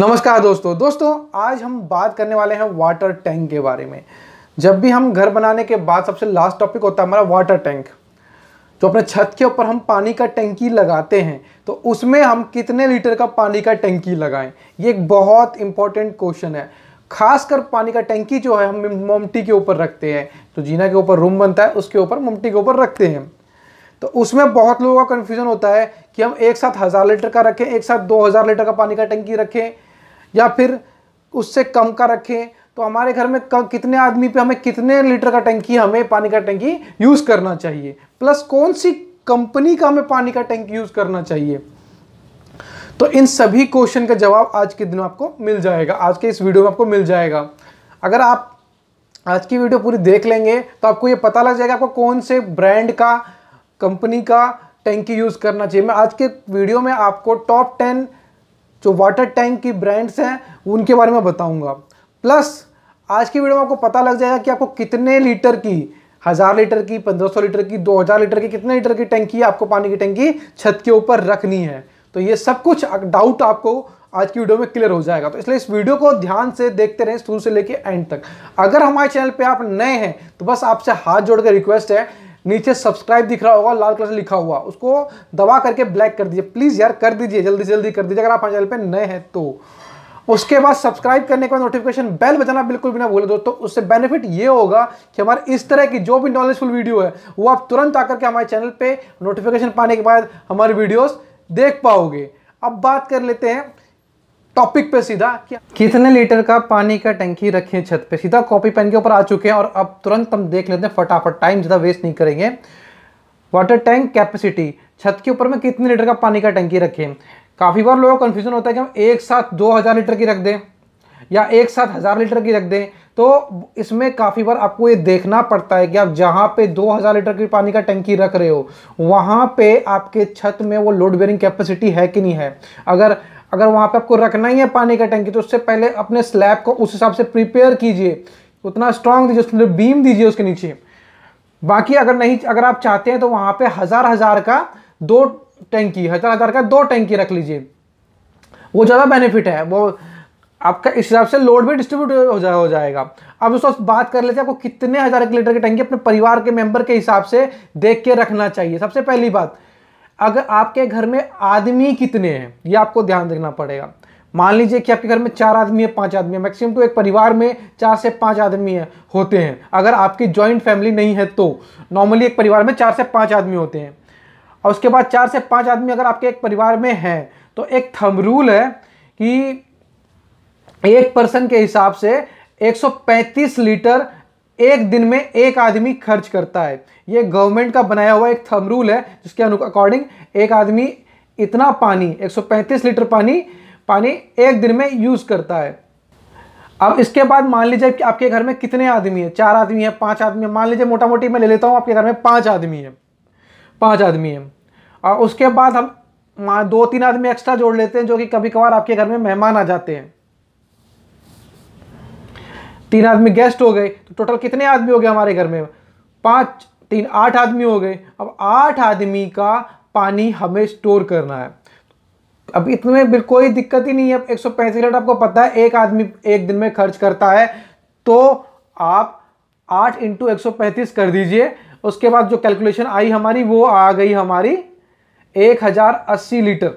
नमस्कार दोस्तों दोस्तों आज हम बात करने वाले हैं वाटर टैंक के बारे में जब भी हम घर बनाने के बाद सबसे लास्ट टॉपिक होता है हमारा वाटर टैंक जो अपने छत के ऊपर हम पानी का टंकी लगाते हैं तो उसमें हम कितने लीटर का पानी का टंकी लगाएं ये एक बहुत इंपॉर्टेंट क्वेश्चन है खासकर पानी का टंकी जो है हम मोमटी के ऊपर रखते हैं तो जीना के ऊपर रूम बनता है उसके ऊपर मोमटी के ऊपर रखते हैं तो उसमें बहुत लोगों का कन्फ्यूज़न होता है कि हम एक साथ हज़ार लीटर का रखें एक साथ दो हज़ार लीटर का पानी का टंकी रखें या फिर उससे कम का रखें तो हमारे घर में कितने आदमी पे हमें कितने लीटर का टंकी हमें पानी का टंकी यूज़ करना चाहिए प्लस कौन सी कंपनी का हमें पानी का टंकी यूज़ करना चाहिए तो इन सभी क्वेश्चन का जवाब आज के दिन आपको मिल जाएगा आज के इस वीडियो में आपको मिल जाएगा अगर आप आज की वीडियो पूरी देख लेंगे तो आपको ये पता लग जाएगा आपको कौन से ब्रांड का कंपनी का टैंकी यूज़ करना चाहिए मैं आज के वीडियो में आपको टॉप टेन जो वाटर टैंक की ब्रांड्स हैं उनके बारे में बताऊंगा प्लस आज की वीडियो में आपको पता लग जाएगा कि आपको कितने लीटर की हज़ार लीटर की पंद्रह सौ लीटर की दो हज़ार लीटर की कितने लीटर की टंकी आपको पानी की टंकी छत के ऊपर रखनी है तो ये सब कुछ डाउट आपको आज की वीडियो में क्लियर हो जाएगा तो इसलिए इस वीडियो को ध्यान से देखते रहें शुरू से लेकर एंड तक अगर हमारे चैनल पर आप नए हैं तो बस आपसे हाथ जोड़कर रिक्वेस्ट है नीचे सब्सक्राइब दिख रहा होगा लाल कलर से लिखा हुआ उसको दबा करके ब्लैक कर दीजिए प्लीज़ यार कर दीजिए जल्दी से जल्दी कर दीजिए अगर आप हमारे चैनल पर नए हैं तो उसके बाद सब्सक्राइब करने के बाद नोटिफिकेशन बेल बजाना बिल्कुल भी ना भूले दोस्तों उससे बेनिफिट ये होगा कि हमारे इस तरह की जो भी नॉलेजफुल वीडियो है वो आप तुरंत आकर के हमारे चैनल पर नोटिफिकेशन पाने के बाद हमारे वीडियोज़ देख पाओगे अब बात कर लेते हैं टॉपिक पे सीधा कितने लीटर का पानी का टंकी रखें छत पे सीधा कॉपी पेन के ऊपर आ चुके हैं और अब तुरंत हम देख लेते हैं फटाफट टाइम ज़्यादा वेस्ट नहीं करेंगे वाटर टैंक कैपेसिटी छत के ऊपर में कितने लीटर का पानी का टंकी रखें काफ़ी बार लोगों को कन्फ्यूजन होता है कि हम एक साथ दो हज़ार लीटर की रख दें या एक साथ हज़ार लीटर की रख दें तो इसमें काफ़ी बार आपको ये देखना पड़ता है कि आप जहां पे 2000 लीटर की पानी का टंकी रख रहे हो वहां पे आपके छत में वो लोड बेरिंग कैपेसिटी है कि नहीं है अगर अगर वहाँ पे आपको रखना ही है पानी का टंकी तो उससे पहले अपने स्लैब को उस हिसाब से प्रिपेयर कीजिए उतना स्ट्रांग दीजिए उसके बीम दीजिए उसके नीचे बाकी अगर नहीं अगर आप चाहते हैं तो वहाँ पर हज़ार हज़ार का दो टैंकी हज़ार हज़ार का दो टैंकी रख लीजिए वो ज़्यादा बेनिफिट है वो आपका इस हिसाब से लोड भी डिस्ट्रीब्यूट हो, जा, हो जाएगा अब उस बात कर लेते हैं आपको कितने हज़ार लीटर की टंकी अपने परिवार के मेंबर के हिसाब से देख के रखना चाहिए सबसे पहली बात अगर आपके घर में आदमी कितने हैं ये आपको ध्यान देना पड़ेगा मान लीजिए कि आपके घर में चार आदमी है पांच आदमी है मैक्सिमम तो एक परिवार में चार से पांच आदमी है होते हैं अगर आपकी ज्वाइंट फैमिली नहीं है तो नॉर्मली एक परिवार में चार से पांच आदमी होते हैं और उसके बाद चार से पांच आदमी अगर आपके एक परिवार में है तो एक थम रूल है कि एक पर्सन के हिसाब से 135 लीटर एक दिन में एक आदमी खर्च करता है ये गवर्नमेंट का बनाया हुआ एक थम रूल है जिसके अकॉर्डिंग एक आदमी इतना पानी 135 लीटर पानी पानी एक दिन में यूज़ करता है अब इसके बाद मान लीजिए कि आपके घर में कितने आदमी है चार आदमी है पाँच आदमी है मान लीजिए मोटा मोटी मैं ले लेता हूँ आपके घर में पाँच आदमी है पाँच आदमी है और उसके बाद हम दो तीन आदमी एक्स्ट्रा जोड़ लेते हैं जो कि कभी कभार आपके घर में मेहमान आ जाते हैं तीन आदमी गेस्ट हो गए तो टोटल कितने आदमी हो गए हमारे घर में पाँच तीन आठ आदमी हो गए अब आठ आदमी का पानी हमें स्टोर करना है अब इतने में कोई दिक्कत ही नहीं है एक सौ पैंतीस लीटर आपको पता है एक आदमी एक दिन में खर्च करता है तो आप आठ इंटू एक सौ पैंतीस कर दीजिए उसके बाद जो कैलकुलेशन आई हमारी वो आ गई हमारी एक हज़ार अस्सी लीटर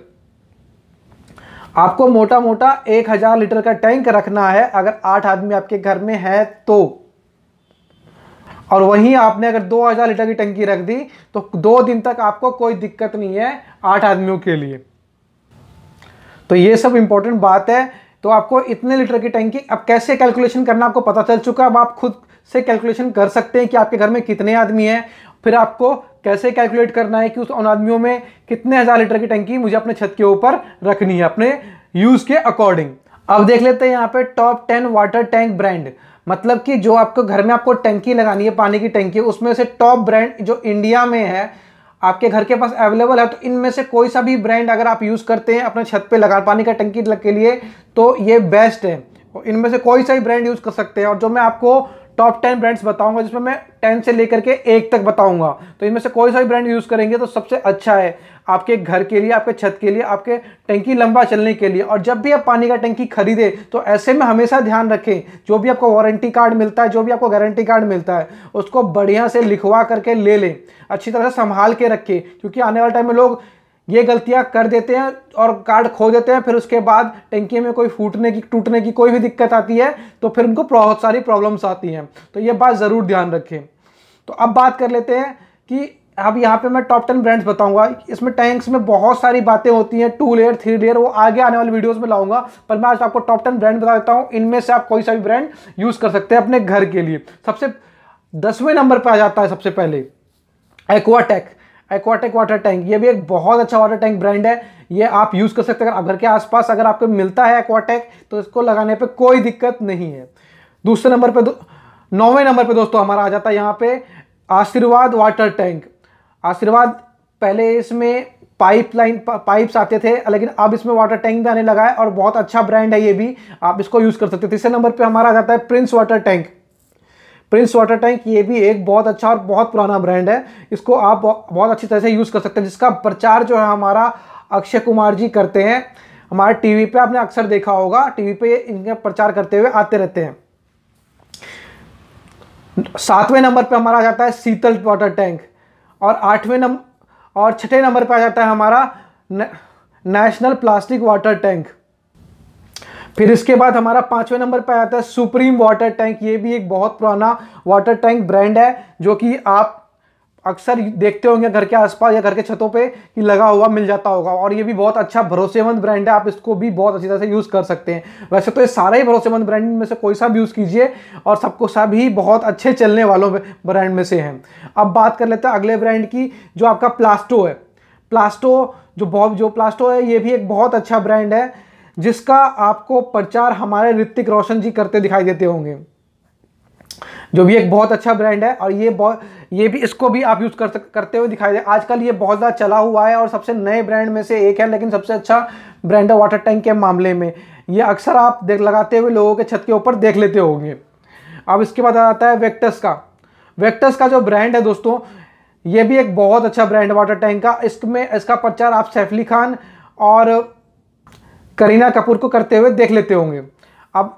आपको मोटा मोटा एक हज़ार लीटर का टैंक रखना है अगर आठ आदमी आपके घर में है तो और वहीं आपने अगर दो हज़ार लीटर की टंकी रख दी तो दो दिन तक आपको कोई दिक्कत नहीं है आठ आदमियों के लिए तो ये सब इंपॉर्टेंट बात है तो आपको इतने लीटर की टंकी अब कैसे कैलकुलेशन करना आपको पता चल चुका है अब आप खुद से कैलकुलेशन कर सकते हैं कि आपके घर में कितने आदमी हैं फिर आपको कैसे कैलकुलेट करना है कि उस उन आदमियों में कितने हज़ार लीटर की टंकी मुझे अपने छत के ऊपर रखनी है अपने यूज़ के अकॉर्डिंग अब देख लेते हैं यहाँ पे top ten water tank brand मतलब कि जो आपको घर में आपको टंकी लगानी है पानी की टंकी उसमें से टॉप ब्रांड जो इंडिया में है आपके घर के पास अवेलेबल है तो इनमें से कोई सा भी ब्रांड अगर आप यूज़ करते हैं अपने छत पे लगा पानी का टंकी के लिए तो ये बेस्ट है इनमें से कोई सा भी ब्रांड यूज़ कर सकते हैं और जो मैं आपको टॉप टेन ब्रांड्स बताऊंगा जिसमें मैं टेन से लेकर के एक तक बताऊंगा तो इनमें से कोई सा भी ब्रांड यूज़ करेंगे तो सबसे अच्छा है आपके घर के लिए आपके छत के लिए आपके टंकी लंबा चलने के लिए और जब भी आप पानी का टंकी खरीदे तो ऐसे में हमेशा ध्यान रखें जो भी आपको वारंटी कार्ड मिलता है जो भी आपको गारंटी कार्ड मिलता है उसको बढ़िया से लिखवा करके ले लें अच्छी तरह से संभाल के रखें क्योंकि आने वाले टाइम में लोग ये गलतियाँ कर देते हैं और कार्ड खो देते हैं फिर उसके बाद टंकी में कोई फूटने की टूटने की कोई भी दिक्कत आती है तो फिर उनको बहुत सारी प्रॉब्लम्स आती हैं तो ये बात ज़रूर ध्यान रखें तो अब बात कर लेते हैं कि अब यहाँ पे मैं टॉप टेन ब्रांड्स बताऊंगा इसमें टैंक्स में बहुत सारी बातें होती हैं टू लेयर थ्री लेयर वो आगे आने वाली वीडियोस में लाऊंगा पर मैं आज आपको टॉप टेन ब्रांड बता देता हूँ इनमें से आप कोई सा भी ब्रांड यूज़ कर सकते हैं अपने घर के लिए सबसे दसवें नंबर पर आ जाता है सबसे पहले एक्वाटेक एक्वाटिक वाटर टैंक ये भी एक बहुत अच्छा वाटर टैंक ब्रांड है ये आप यूज़ कर सकते हैं अगर घर के आसपास अगर आपको मिलता है एक्वाटेक तो इसको लगाने पे कोई दिक्कत नहीं है दूसरे नंबर पे नौवें नंबर पे दोस्तों हमारा आ जाता है यहाँ पे आशीर्वाद वाटर टैंक आशीर्वाद पहले इसमें पाइपलाइन पाइप्स आते थे लेकिन अब इसमें वाटर टैंक भी आने लगा है और बहुत अच्छा ब्रांड है ये भी आप इसको यूज़ कर सकते हैं तीसरे नंबर पर हमारा आ जाता है Prince water tank Prince water tank ये भी एक बहुत अच्छा और बहुत पुराना ब्रांड है इसको आप बहुत अच्छी तरह से यूज़ कर सकते हैं जिसका प्रचार जो है हमारा अक्षय कुमार जी करते हैं हमारे टीवी पे आपने अक्सर देखा होगा टीवी पे इनके प्रचार करते हुए आते रहते हैं सातवें नंबर पे हमारा आ जाता है शीतल वाटर टैंक और आठवें नंबर और छठे नंबर पे आ जाता है हमारा नेशनल प्लास्टिक वाटर टैंक फिर इसके बाद हमारा पांचवें नंबर पर आता है सुप्रीम वाटर टैंक ये भी एक बहुत पुराना वाटर टैंक ब्रांड है जो कि आप अक्सर देखते होंगे घर के आसपास या घर के छतों पे कि लगा हुआ मिल जाता होगा और ये भी बहुत अच्छा भरोसेमंद ब्रांड है आप इसको भी बहुत अच्छी तरह से यूज़ कर सकते हैं वैसे तो ये सारे ही भरोसेमंद ब्रांड में से कोई सा भी यूज़ कीजिए और सबको सब ही बहुत अच्छे चलने वालों ब्रांड में से हैं अब बात कर लेते हैं अगले ब्रांड की जो आपका प्लास्टो है प्लास्टो जो बहुत जो प्लास्टो है ये भी एक बहुत अच्छा ब्रांड है जिसका आपको प्रचार हमारे ऋतिक रोशन जी करते दिखाई देते होंगे जो भी एक बहुत अच्छा ब्रांड है और ये बहुत ये भी इसको भी आप यूज़ कर करते हुए दिखाई दे आजकल ये बहुत ज़्यादा चला हुआ है और सबसे नए ब्रांड में से एक है लेकिन सबसे अच्छा ब्रांड है वाटर टैंक के मामले में ये अक्सर आप देख लगाते हुए लोगों के छत के ऊपर देख लेते होंगे अब इसके बाद आता है वेक्टस का वेक्टस का जो ब्रांड है दोस्तों ये भी एक बहुत अच्छा ब्रांड वाटर टैंक का इसमें इसका प्रचार आप सैफली खान और करीना कपूर को करते हुए देख लेते होंगे अब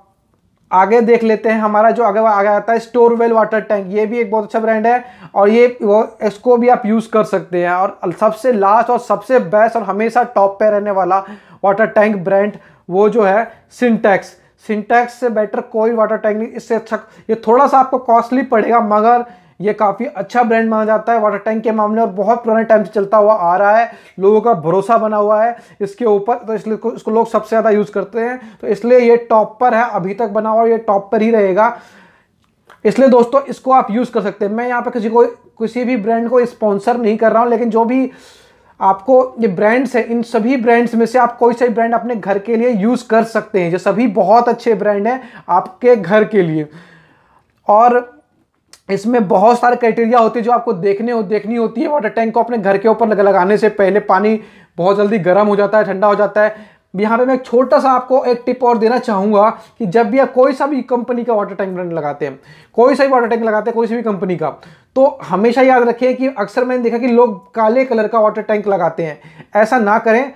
आगे देख लेते हैं हमारा जो आगे आगे आता है स्टोर वेल वाटर टैंक ये भी एक बहुत अच्छा ब्रांड है और ये वो इसको भी आप यूज़ कर सकते हैं और सबसे लास्ट और सबसे बेस्ट और हमेशा टॉप पे रहने वाला वाटर टैंक ब्रांड वो जो है सिंटैक्स सिंटैक्स से बेटर कोई वाटर टैंक नहीं इससे अच्छा ये थोड़ा सा आपको कॉस्टली पड़ेगा मगर ये काफ़ी अच्छा ब्रांड माना जाता है वाटर टैंक के मामले और बहुत पुराने टाइम से चलता हुआ आ रहा है लोगों का भरोसा बना हुआ है इसके ऊपर तो इसलिए इसको लोग सबसे ज़्यादा यूज़ करते हैं तो इसलिए ये टॉप पर है अभी तक बना हुआ ये टॉप पर ही रहेगा इसलिए दोस्तों इसको आप यूज़ कर सकते हैं मैं यहाँ पर किसी को किसी भी ब्रांड को स्पॉन्सर नहीं कर रहा हूँ लेकिन जो भी आपको ये ब्रांड्स हैं इन सभी ब्रांड्स में से आप कोई सा ब्रांड अपने घर के लिए यूज़ कर सकते हैं जो सभी बहुत अच्छे ब्रांड हैं आपके घर के लिए और इसमें बहुत सारे क्राइटेरिया होते हैं जो आपको देखने हो देखनी होती है वाटर टैंक को अपने घर के ऊपर लगाने से पहले पानी बहुत जल्दी गर्म हो जाता है ठंडा हो जाता है यहाँ पे मैं एक छोटा सा आपको एक टिप और देना चाहूँगा कि जब भी आप कोई सा भी कंपनी का वाटर टैंक ब्रांड लगाते हैं कोई सा भी वाटर टैंक लगाते हैं कोई सी भी कंपनी का तो हमेशा याद रखें कि अक्सर मैंने देखा कि लोग काले कलर का वाटर टैंक लगाते हैं ऐसा ना करें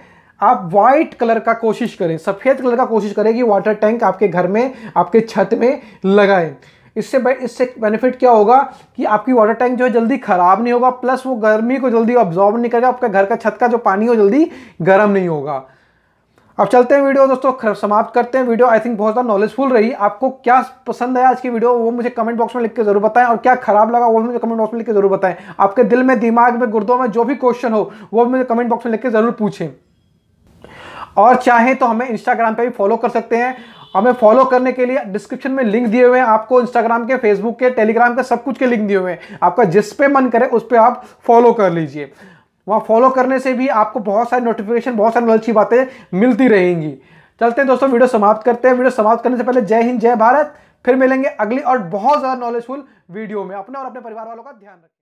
आप वाइट कलर का कोशिश करें सफ़ेद कलर का कोशिश करें कि वाटर टैंक आपके घर में आपके छत में लगाएं इससे इससे बेनिफिट क्या होगा कि आपकी वाटर टैंक जो है जल्दी ख़राब नहीं होगा प्लस वो गर्मी को जल्दी ऑब्जॉर्व नहीं करेगा आपका घर का छत का जो पानी हो जल्दी गर्म नहीं होगा अब चलते हैं वीडियो दोस्तों समाप्त करते हैं वीडियो आई थिंक बहुत ज़्यादा नॉलेजफुल रही आपको क्या पसंद आया आज की वीडियो वो मुझे कमेंट बॉक्स में लिख के जरूर बताएं और क्या खराब लगा वो मुझे कमेंट बॉक्स में लिख के जरूर बताएं आपके दिल में दिमाग में गुर्दों में जो भी क्वेश्चन हो वो मुझे कमेंट बॉक्स में लिख के जरूर पूछें और चाहें तो हमें इंस्टाग्राम पर भी फॉलो कर सकते हैं हमें फॉलो करने के लिए डिस्क्रिप्शन में लिंक दिए हुए हैं आपको इंस्टाग्राम के फेसबुक के टेलीग्राम के सब कुछ के लिंक दिए हुए हैं आपका जिस पे मन करे उस पर आप फॉलो कर लीजिए वहाँ फॉलो करने से भी आपको बहुत सारी नोटिफिकेशन बहुत सारी अच्छी बातें मिलती रहेंगी चलते हैं दोस्तों वीडियो समाप्त करते हैं वीडियो समाप्त करने से पहले जय हिंद जय भारत फिर मिलेंगे अगली और बहुत ज़्यादा नॉलेजफुल वीडियो में अपने और अपने परिवार वालों का ध्यान रखें